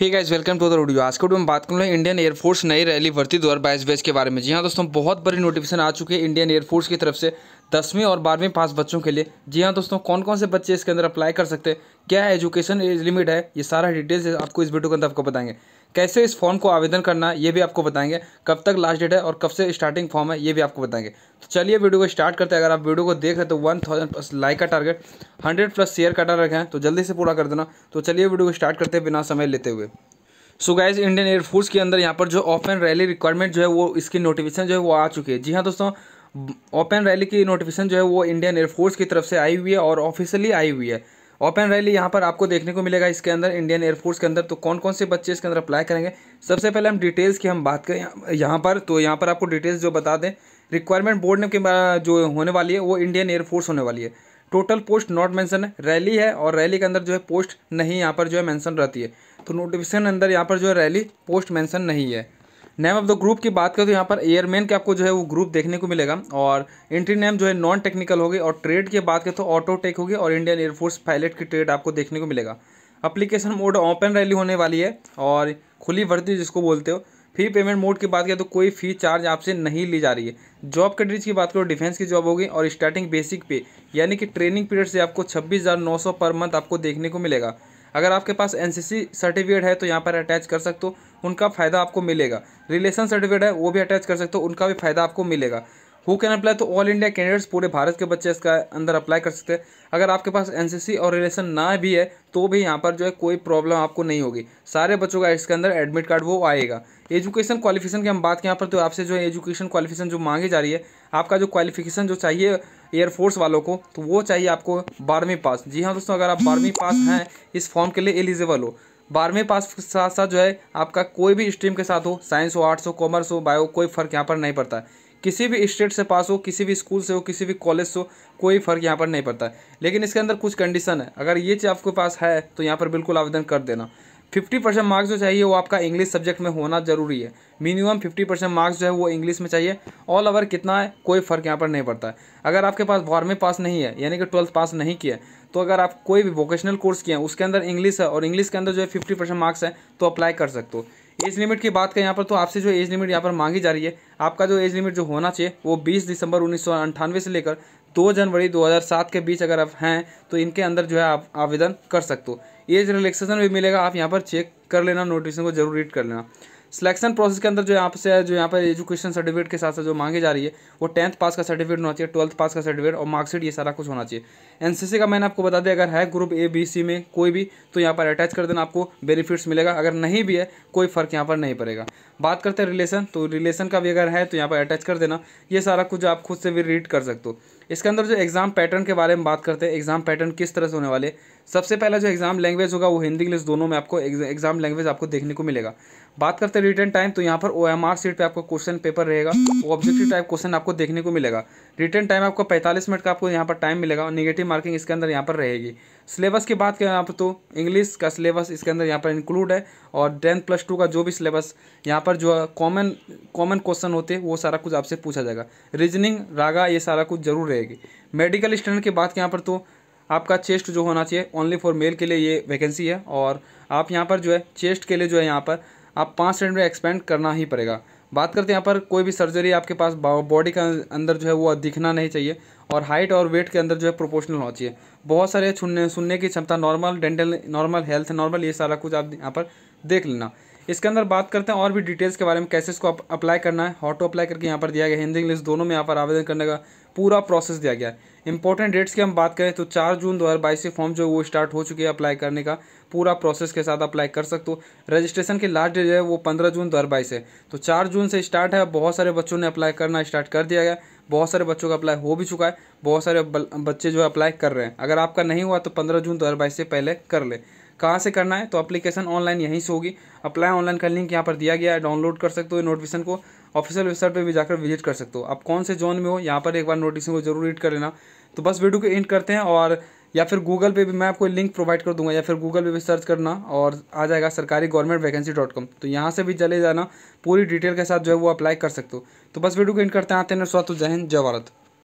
hey guys welcome to the video आज के video में बात कर इंडियन एयरफोर्स नई रैली भर्ती दो हज़ार बैच के बारे में जी हाँ दोस्तों बहुत बड़ी नोटिफिकेशन आ चुकी है इंडियन एयरफोर्स की तरफ से दसवीं और बारहवीं पास बच्चों के लिए जी हाँ दोस्तों कौन कौन से बच्चे इसके अंदर अप्लाई कर सकते हैं क्या एजुकेशन एज लिमिट है ये सारा डिटेल्स आपको इस वीडियो के अंदर आपको बताएंगे कैसे इस फॉर्म को आवेदन करना है ये भी आपको बताएंगे कब तक लास्ट डेट है और कब से स्टार्टिंग फॉर्म है ये भी आपको बताएंगे तो चलिए वीडियो को स्टार्ट करते हैं अगर आप वीडियो को देख रहे हैं तो वन थाउजेंड प्लस लाइक का टारगेट हंड्रेड प्लस शेयर का टारगेट है तो जल्दी से पूरा कर देना तो चलिए वीडियो को स्टार्ट करते हैं बिना समय लेते हुए सो गाइज इंडियन एयरफोर्स के अंदर यहाँ पर जो ओपन रैली रिक्वायरमेंट जो है वो इसकी नोटिफिकेशन जो है वो आ चुकी है जी हाँ दोस्तों ओपन रैली की नोटिफिकेशन जो है वो इंडियन एयरफोर्स की तरफ से आई हुई है और ऑफिशियली आई हुई है ओपन रैली यहाँ पर आपको देखने को मिलेगा इसके अंदर इंडियन एयरफोर्स के अंदर तो कौन कौन से बच्चे इसके अंदर अप्लाई करेंगे सबसे पहले हम डिटेल्स की हम बात करें यहाँ पर तो यहाँ पर आपको डिटेल्स जो बता दें रिक्वायरमेंट बोर्ड ने जो होने वाली है वो इंडियन एयरफोर्स होने वाली है टोटल पोस्ट नॉट मैंसन है रैली है और रैली के अंदर जो है पोस्ट नहीं यहाँ पर जो है मैंसन रहती है तो नोटिफिकेशन अंदर यहाँ पर जो है रैली पोस्ट मैंसन नहीं है नेम ऑफ द ग्रुप की बात करें तो यहाँ पर एयरमैन के आपको जो है वो ग्रुप देखने को मिलेगा और एंट्री नेम जो है नॉन टेक्निकल होगी और ट्रेड की बात करें तो ऑटोटेक होगी और इंडियन एयरफोर्स पायलट की ट्रेड आपको देखने को मिलेगा अप्लीकेशन मोड ओपन रैली होने वाली है और खुली भर्ती जिसको बोलते हो फी पेमेंट मोड की बात करें तो कोई फी चार्ज आपसे नहीं ली जा रही है जॉब कैटरीज की बात करो तो डिफेंस की जॉब होगी और स्टार्टिंग बेसिक पे यानी कि ट्रेनिंग पीरियड से आपको छब्बीस हज़ार नौ सौ पर मंथ आपको देखने को मिलेगा अगर आपके पास एन सर्टिफिकेट है तो यहाँ पर अटैच कर सकते हो उनका फ़ायदा आपको मिलेगा रिलेशन सर्टिफिकेट है वो भी अटैच कर सकते हो उनका भी फ़ायदा आपको मिलेगा who can apply to all India candidates पूरे भारत के बच्चे इसका अंदर अप्लाई कर सकते हैं अगर आपके पास एनसीसी और रिलेशन ना भी है तो भी यहाँ पर जो है कोई प्रॉब्लम आपको नहीं होगी सारे बच्चों का इसके अंदर एडमिट कार्ड वो आएगा एजुकेशन क्वालिफिकेशन की हम बात करें यहाँ पर तो आपसे जो है एजुकेशन क्वालिफिकेशन जो मांगी जा रही है आपका जो क्वालिफिकेशन जो चाहिए एयरफोर्स वालों को तो वो चाहिए आपको बारहवीं पास जी हाँ दोस्तों अगर आप बारहवीं पास हैं इस फॉर्म के लिए एलिजिबल हो बारहवीं पास के साथ साथ जो है आपका कोई भी स्ट्रीम के साथ हो साइंस हो आर्ट्स हो कॉमर्स हो बायो कोई फ़र्क यहाँ पर नहीं पड़ता है किसी भी स्टेट से पास हो किसी भी स्कूल से हो किसी भी कॉलेज से हो कोई फ़र्क यहाँ पर नहीं पड़ता है लेकिन इसके अंदर कुछ कंडीशन है अगर ये चीज़ आपके पास है तो यहाँ पर बिल्कुल आवेदन कर देना फिफ्टी परसेंट मार्क्स जो चाहिए वो आपका इंग्लिश सब्जेक्ट में होना जरूरी है मिनिमम फिफ्टी परसेंट मार्क्स जो है वो इंग्लिश में चाहिए ऑल ओवर कितना है कोई फ़र्क यहाँ पर नहीं पड़ता है अगर आपके पास बारहवीं पास नहीं है यानी कि ट्वेल्थ पास नहीं किया तो अगर आप कोई भी वोकेशनल कोर्स किए हैं उसके अंदर इंग्लिश है और इंग्लिश के अंदर जो है फिफ्टी परसेंट मार्क्स है तो अप्लाई कर सकते हो एज लिमिट की बात करें यहाँ पर तो आपसे जो एज लिमिट यहाँ पर मांगी जा रही है आपका जो एज लिमिट जो होना चाहिए वो 20 दिसंबर उन्नीस से लेकर दो जनवरी 2007 के बीच अगर आप हैं तो इनके अंदर जो है आप आवेदन कर सकते हो एज रिलैक्सेशन भी मिलेगा आप यहाँ पर चेक कर लेना नोटिफिकेशन को जरूर रीड कर लेना सिलेक्शन प्रोसेस के अंदर जो यहाँ से जो यहाँ पर एजुकेशन सर्टिफिकेट के साथ साथ जो मांगी जा रही है वो टेंथ पास का सर्टिफिकेट होना चाहिए ट्वेल्थ पास का सर्टिफिकेट और मार्कशीट ये सारा कुछ होना चाहिए एनसीसी का मैंने आपको बता दिया अगर है ग्रुप ए बी सी में कोई भी तो यहाँ पर अटैच कर देना आपको बेनिफिट्स मिलेगा अगर नहीं भी है कोई फर्क यहाँ पर नहीं पड़ेगा बात करते हैं रिलेशन तो रिलेशन का भी अगर है तो यहाँ पर अटैच कर देना ये सारा कुछ आप खुद से भी रीड कर सकते हो इसके अंदर जो एग्ज़ाम पैटर्न के बारे में बात करते हैं एग्ज़ाम पैटर्न किस तरह से होने वाले सबसे पहला जो एग्ज़ाम लैंग्वेज होगा वो हिंदी इंग्लिश दोनों में आपको एग्ज़ाम लैंग्वेज आपको देखने को मिलेगा बात करते हैं रिटर्न टाइम तो यहाँ पर ओ एम आर सीट पर आपको क्वेश्चन पेपर रहेगा वो ऑब्जेक्टिव टाइप क्वेश्चन आपको देखने को मिलेगा रिटर्न टाइम आपको पैंतालीस मिनट का आपको यहाँ पर टाइम मिलेगा और निगेटिव मार्किंग इसके अंदर यहाँ पर रहेगी सिलेबस की बात करें यहाँ पर तो इंग्लिश का सिलेबस इसके अंदर यहाँ पर इंक्लूड है और टेंथ प्लस टू का जो भी सिलेबस यहाँ पर जो कॉमन कॉमन क्वेश्चन होते हैं वो सारा कुछ आपसे पूछा जाएगा रीजनिंग रागा ये सारा कुछ जरूर रहेगी मेडिकल स्टैंडर्ड की बात करें यहाँ पर तो आपका चेस्ट जो होना चाहिए ओनली फॉर मेल के लिए ये वैकेंसी है और आप यहाँ पर जो है चेस्ट के लिए जो है यहाँ पर आप पाँच सेंट में एक्सपेंड करना ही पड़ेगा बात करते हैं यहाँ पर कोई भी सर्जरी आपके पास बॉडी का अंदर जो है वो दिखना नहीं चाहिए और हाइट और वेट के अंदर जो है प्रोपोर्शनल होना चाहिए बहुत सारे सुनने सुनने की क्षमता normal dental normal health normal ये सारा कुछ आप यहाँ पर देख लेना इसके अंदर बात करते हैं और भी डिटेल्स के बारे में कैसे इसको अप्लाई करना है हॉटो अप्लाई करके यहाँ पर दिया गया हिंदी इंग्लिश दोनों में यहाँ पर आवेदन करने का पूरा प्रोसेस दिया गया है इंपॉर्टेंट डेट्स की हम बात करें तो चार जून 2022 से फॉर्म जो है वो स्टार्ट हो चुकी है अप्लाई करने का पूरा प्रोसेस के साथ अप्लाई कर सकते हो रजिस्ट्रेशन की लास्ट डेट है वो पंद्रह जून दो है तो चार जून से स्टार्ट है बहुत सारे बच्चों ने अप्लाई करना स्टार्ट कर दिया गया बहुत सारे बच्चों का अप्लाई हो भी चुका है बहुत सारे बच्चे जो है अप्लाई कर रहे हैं अगर आपका नहीं हुआ तो पंद्रह जून दो से पहले कर ले कहाँ से करना है तो अप्लीकेशन ऑनलाइन यहीं से होगी अप्लाई ऑनलाइन का लिंक यहाँ पर दिया गया है डाउनलोड कर सकते हो नोटिफिकेशन को ऑफिशियल वेबसाइट पर भी जाकर विजिट कर सकते हो आप कौन से जोन में हो यहाँ पर एक बार नोटिफिकेशन को जरूर रीड कर लेना तो बस वीडियो को एंड करते हैं और या फिर गूगल पे भी मैं आपको लिंक प्रोवाइड कर दूंगा या फिर गूगल पे भी सर्च करना और आ जाएगा सरकारी गवर्नमेंट वैकेंसी डॉट कॉम तो यहाँ से भी चले जाना पूरी डिटेल के साथ जो है वो अप्लाई कर सकते हो तो बस वीडियो को इन करते हैं आते हैं स्वास्थ्य तो जय हिंद जय भारत